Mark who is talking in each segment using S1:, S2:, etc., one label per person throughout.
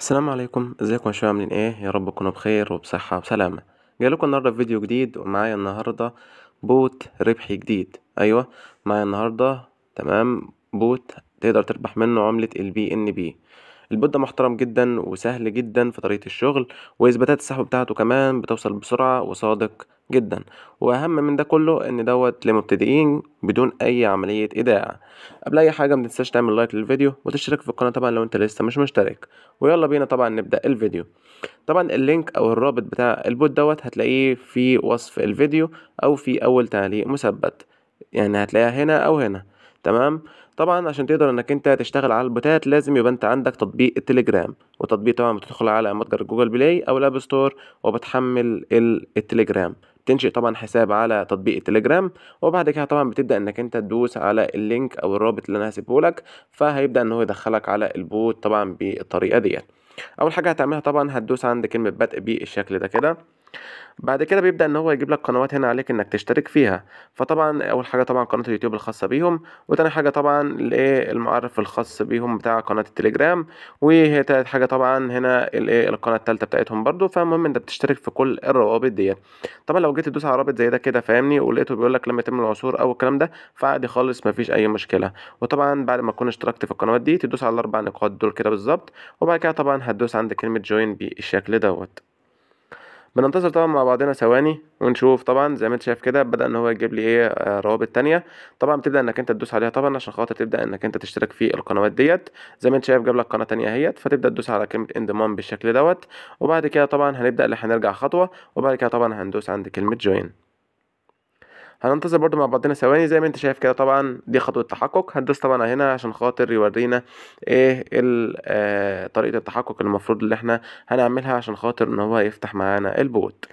S1: السلام عليكم ازيكم يا شباب عاملين ايه يا رب تكونوا بخير وبصحه وسلامه لكم النهارده فيديو جديد ومعايا النهارده بوت ربحي جديد ايوه معايا النهارده تمام بوت تقدر تربح منه عمله البي ان بي البوت ده محترم جدا وسهل جدا في طريقة الشغل وإثباتات السحب بتاعته كمان بتوصل بسرعة وصادق جدا وأهم من ده كله إن دوت لمبتدئين بدون أي عملية إيداع قبل أي حاجة متنساش تعمل لايك للفيديو وتشترك في القناة طبعا لو أنت لسه مش مشترك ويلا بينا طبعا نبدأ الفيديو طبعا اللينك أو الرابط بتاع البوت دوت هتلاقيه في وصف الفيديو أو في أول تعليق مثبت يعني هتلاقيها هنا أو هنا تمام طبعا عشان تقدر انك انت تشتغل على البوتات لازم يبقى انت عندك تطبيق التليجرام والتطبيق طبعا بتدخل على متجر جوجل بلاي او الاب ستور وبتحمل التليجرام تنشئ طبعا حساب على تطبيق التليجرام وبعد كده طبعا بتبدا انك انت تدوس على اللينك او الرابط اللي انا هسيبه لك فهيبدا ان هو يدخلك على البوت طبعا بالطريقه ديت اول حاجه هتعملها طبعا هتدوس عند كلمه بدء بالشكل ده كده بعد كده بيبدأ إن هو يجيب لك قنوات هنا عليك إنك تشترك فيها فطبعا أول حاجة طبعا قناة اليوتيوب الخاصة بيهم وتاني حاجة طبعا الإيه المعرف الخاص بيهم بتاع قناة التليجرام وهي تالت حاجة طبعا هنا الإيه القناة التالتة بتاعتهم برضو فالمهم أنت بتشترك في كل الروابط ديت طبعا لو جيت تدوس على رابط زي ده كده فاهمني ولقيته بيقول لك لما يتم العثور أو الكلام ده فعادي خالص مفيش أي مشكلة وطبعا بعد ما تكون اشتركت في القنوات دي تدوس على الأربع نقاط دول كده بالظبط وبعد كده طبعا هتدوس عند كلمة جوين بالشكل دوت بننتظر طبعا مع بعضنا ثواني ونشوف طبعا زي ما انت شايف كده بدا ان هو يجيب لي ايه آه، روابط تانية طبعا بتبدا انك انت تدوس عليها طبعا عشان خاطر تبدا انك انت تشترك في القنوات ديت زي ما انت شايف جاب لك قناه تانية اهيت فتبدا تدوس على كلمه انضمام بالشكل دوت وبعد كده طبعا هنبدا اللي هنرجع خطوه وبعد كده طبعا هندوس عند كلمه جوين هننتظر برضو مع بعضنا ثواني زي ما انت شايف كده طبعا دي خطوه التحقق هندس طبعا هنا عشان خاطر يورينا ايه آه، طريقه التحقق المفروض اللي احنا هنعملها عشان خاطر ان هو يفتح معانا البوت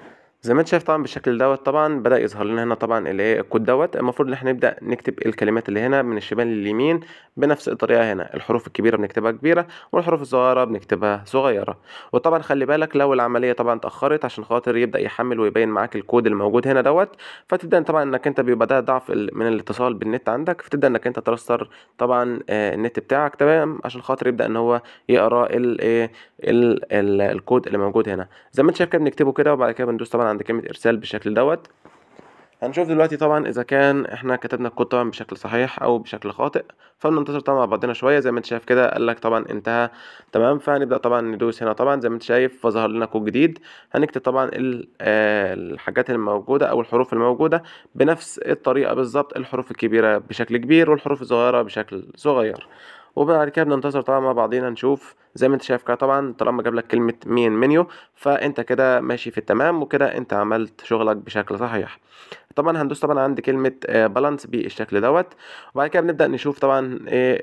S1: زي ما انت شايف طبعا بالشكل دوت طبعا بدا يظهر لنا هنا طبعا اللي هي الكود دوت المفروض ان احنا نبدا نكتب الكلمات اللي هنا من الشمال لليمين بنفس الطريقه هنا الحروف الكبيره بنكتبها كبيره والحروف الصغيره بنكتبها صغيره وطبعا خلي بالك لو العمليه طبعا اتاخرت عشان خاطر يبدا يحمل ويبين معاك الكود الموجود هنا دوت فتبدا طبعا انك انت بيبقى ده ضعف من الاتصال بالنت عندك فتبدا انك انت ترستر طبعا آه، النت بتاعك تمام عشان خاطر يبدا ان هو يقرا الايه الكود اللي موجود هنا زي ما انت شايف كده بنكتبه كده وبعد كده بندوس طبعا عند كلمة ارسال بالشكل دوت هنشوف دلوقتي طبعا اذا كان احنا كتبنا الكود طبعا بشكل صحيح او بشكل خاطئ فبننتظر طبعا مع بعضنا شويه زي ما انت شايف كده قال لك طبعا انتهى تمام فهنبدا طبعا ندوس هنا طبعا زي ما انت شايف فظهر لنا كود جديد هنكتب طبعا آه، الحاجات الموجوده او الحروف الموجوده بنفس الطريقه بالظبط الحروف الكبيره بشكل كبير والحروف الصغيره بشكل صغير وبعد كده بننتظر طبعا مع بعضنا نشوف زي ما انت شايف كده طبعا طالما جاب لك كلمه مين منيو فانت كده ماشي في التمام وكده انت عملت شغلك بشكل صحيح طبعا هندوس طبعا عند كلمه بالانس آه، بالشكل دوت وبعد كده بنبدا نشوف طبعا ايه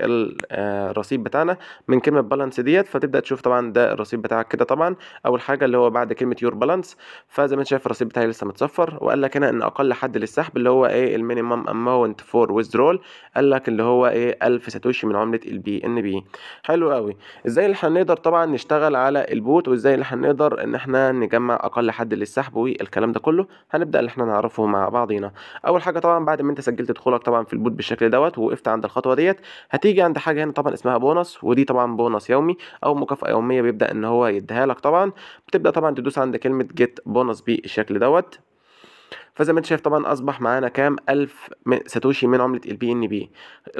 S1: آه، الرصيد بتاعنا من كلمه بالانس ديت فتبدا تشوف طبعا ده الرصيد بتاعك كده طبعا اول حاجه اللي هو بعد كلمه يور بالانس فزي ما انت شايف الرصيد بتاعي لسه متصفر وقال لك هنا ان اقل حد للسحب اللي هو ايه المينيمم اماونت فور ويزدرول قال لك اللي هو ايه 1000 ساتوشي من عمله البي ان بي حلو قوي ازاي احنا نقدر طبعا نشتغل على البوت وازاي اللي هنقدر ان احنا نجمع اقل حد للسحب والكلام ده كله هنبدا اللي احنا نعرفه مع بعضينا اول حاجه طبعا بعد ما انت سجلت دخولك طبعا في البوت بالشكل دوت ووقفت عند الخطوه ديت هتيجي عند حاجه هنا طبعا اسمها بونص ودي طبعا بونص يومي او مكافاه يوميه بيبدا ان هو يديها لك طبعا بتبدا طبعا تدوس عند كلمه جيت بونص بالشكل دوت فزي ما انت شايف طبعا اصبح معانا كام 1000 ساتوشي من عملة البي ان بي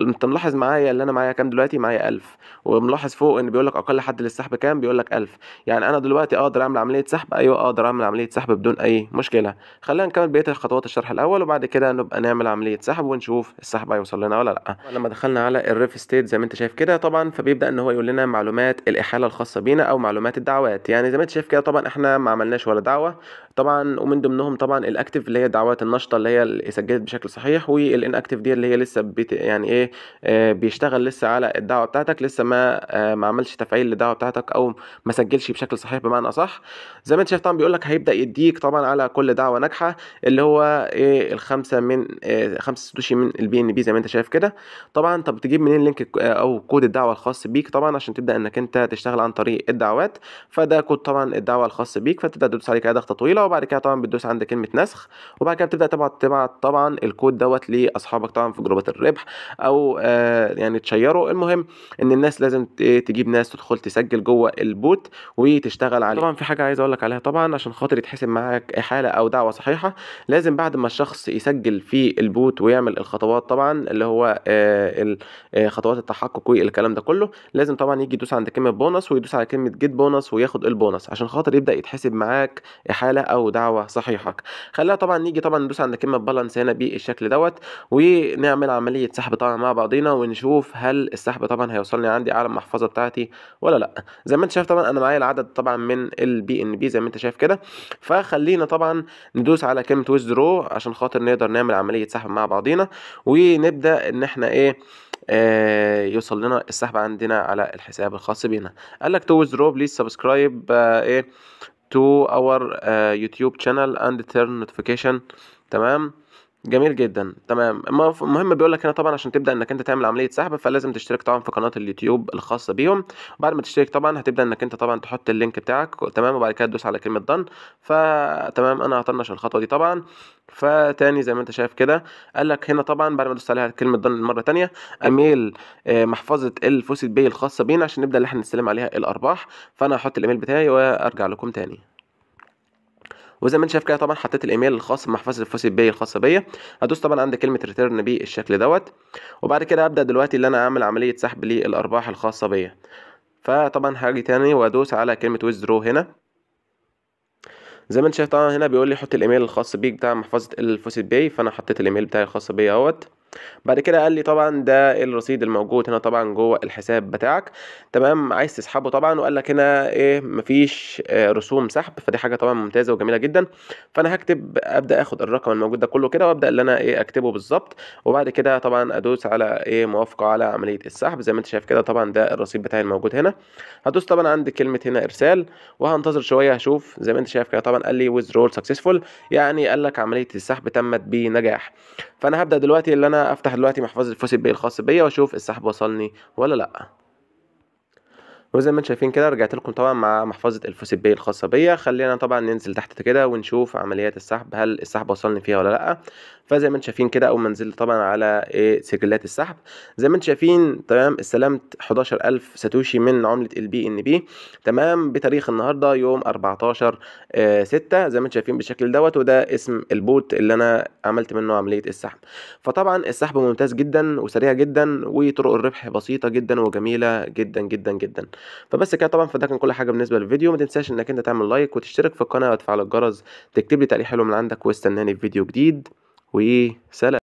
S1: انت ملاحظ معايا اللي انا معايا كام دلوقتي معايا 1000 وملاحظ فوق ان بيقول لك اقل حد للسحب كام بيقول لك 1000 يعني انا دلوقتي اقدر اعمل عملية سحب ايوه اقدر اعمل عملية سحب بدون اي مشكلة خلينا نكمل بقية خطوات الشرح الاول وبعد كده نبقى نعمل عملية سحب ونشوف السحب هيوصل لنا ولا لا لما دخلنا على الريف ستيت زي ما انت شايف كده طبعا فبيبدا ان هو يقول لنا معلومات الاحاله الخاصه بينا او معلومات الدعوات يعني زي ما انت شايف كده طبعا احنا ما عملناش ولا دعوه طبعا ومن ضمنهم طبعا الاكتف اللي هي الدعوات النشطه اللي هي اللي سجلت بشكل صحيح اكتف دي اللي هي لسه بت يعني ايه آه، بيشتغل لسه على الدعوه بتاعتك لسه ما آه، ما عملش تفعيل للدعوه بتاعتك او ما سجلش بشكل صحيح بمعنى صح زي ما انت شايف طبعا بيقول لك هيبدا يديك طبعا على كل دعوه ناجحه اللي هو ايه الخمسه من آه، خمسه ستوشي من البي ان بي زي ما انت شايف كده طبعا طب تجيب منين لينك او كود الدعوه الخاص بيك طبعا عشان تبدا انك انت تشتغل عن طريق الدعوات فده كود طبعا الدعوه الخاص بيك فتبدا تدوس عليه كده ضغطه طويله وبعد كده طبعا بتدوس عند كلمه نسخ وبعد كده بتبدا تبعت تبعت طبعا الكود دوت لاصحابك طبعا في جروبات الربح او آه يعني تشيره المهم ان الناس لازم تجيب ناس تدخل تسجل جوه البوت وتشتغل عليه طبعا في حاجه عايز اقول لك عليها طبعا عشان خاطر يتحسب معاك احاله او دعوه صحيحه لازم بعد ما الشخص يسجل في البوت ويعمل الخطوات طبعا اللي هو آه، آه، خطوات التحقق والكلام ده كله لازم طبعا يجي يدوس عند كلمه بونص ويدوس على كلمه جيت بونص وياخد البونص عشان خاطر يبدا يتحسب معاك احاله او دعوه صحيحه خليها طبعا نيجي طبعا ندوس عند كلمه بالانس هنا بالشكل دوت ونعمل عمليه سحب طبعا مع بعضينا ونشوف هل السحب طبعا هيوصلني عندي اعلى المحفظه بتاعتي ولا لا زي ما انت شايف طبعا انا معايا العدد طبعا من البي ان بي زي ما انت شايف كده فخلينا طبعا ندوس على كلمه ويزدرو عشان خاطر نقدر نعمل عمليه سحب مع بعضينا ونبدا ان احنا ايه آه يوصل لنا السحب عندنا على الحساب الخاص بينا قال لك تو ويزدرو بليز سبسكرايب ايه to our uh, YouTube channel and turn notification تمام جميل جدا تمام المهم بيقول لك هنا طبعا عشان تبدا انك انت تعمل عمليه سحب فلازم تشترك طبعا في قناه اليوتيوب الخاصه بيهم بعد ما تشترك طبعا هتبدا انك انت طبعا تحط اللينك بتاعك تمام وبعد كده تدوس على كلمه دن فتمام انا هطنش الخطوه دي طبعا فتاني زي ما انت شايف كده قال لك هنا طبعا بعد ما دوست عليها كلمه دن مره تانية اميل آه، محفظه الفوسيت باي الخاصه بينا عشان نبدا اللي احنا نستلم عليها الارباح فانا هحط الايميل بتاعي وارجع لكم تاني وزي ما انت شايف كده طبعا حطيت الايميل الخاص بمحفظه الفوسي باي الخاصه بيا هدوس طبعا عند كلمه ريتيرن بالشكل دوت وبعد كده ابدا دلوقتي ان انا اعمل عمليه سحب للارباح الخاصه بيا فطبعا هاجي تاني وادوس على كلمه ويزدرو هنا زي ما انت شايف طبعا هنا بيقول لي حط الايميل الخاص بيك بتاع محفظه الفوسيت باي فانا حطيت الايميل بتاعي الخاص بيا اهوت بعد كده قال لي طبعا ده الرصيد الموجود هنا طبعا جوه الحساب بتاعك تمام عايز تسحبه طبعا وقال لك هنا ايه مفيش آه، رسوم سحب فدي حاجه طبعا ممتازه وجميله جدا فانا هكتب ابدا اخد الرقم الموجود ده كله كده وابدا اللي انا ايه اكتبه بالظبط وبعد كده طبعا ادوس على ايه موافقه على عمليه السحب زي ما انت شايف كده طبعا ده الرصيد بتاعي الموجود هنا هدوس طبعا عند كلمه هنا ارسال وهنتظر شويه هشوف زي ما انت شايف كده طبعا قال لي ويزرول سكسسفول يعني قال لك عمليه السحب تمت بنجاح فانا هبدا دلوقتي اللي انا افتح دلوقتي محفظه الفوسي بي الخاص بيا واشوف السحب وصلني ولا لا وزي ما انتم شايفين كده رجعت لكم طبعا مع محفظه الفوسيباي الخاصه بيا خلينا طبعا ننزل تحت كده ونشوف عمليات السحب هل السحب وصلني فيها ولا لا فزي ما انتم شايفين كده اول ما نزلت طبعا على ايه سجلات السحب زي ما انتم شايفين تمام استلمت 11000 ساتوشي من عمله البي ان بي تمام بتاريخ النهارده يوم 14 اه 6 زي ما انتم شايفين بالشكل دوت وده اسم البوت اللي انا عملت منه عمليه السحب فطبعا السحب ممتاز جدا وسريع جدا وطرق الربح بسيطه جدا وجميله جدا جدا جدا فبس كده طبعا فده كان كل حاجه بالنسبه للفيديو ما تنساش انك انت تعمل لايك وتشترك في القناه وتفعل الجرس تكتب لي تعليق حلو من عندك واستناني في فيديو جديد وسلام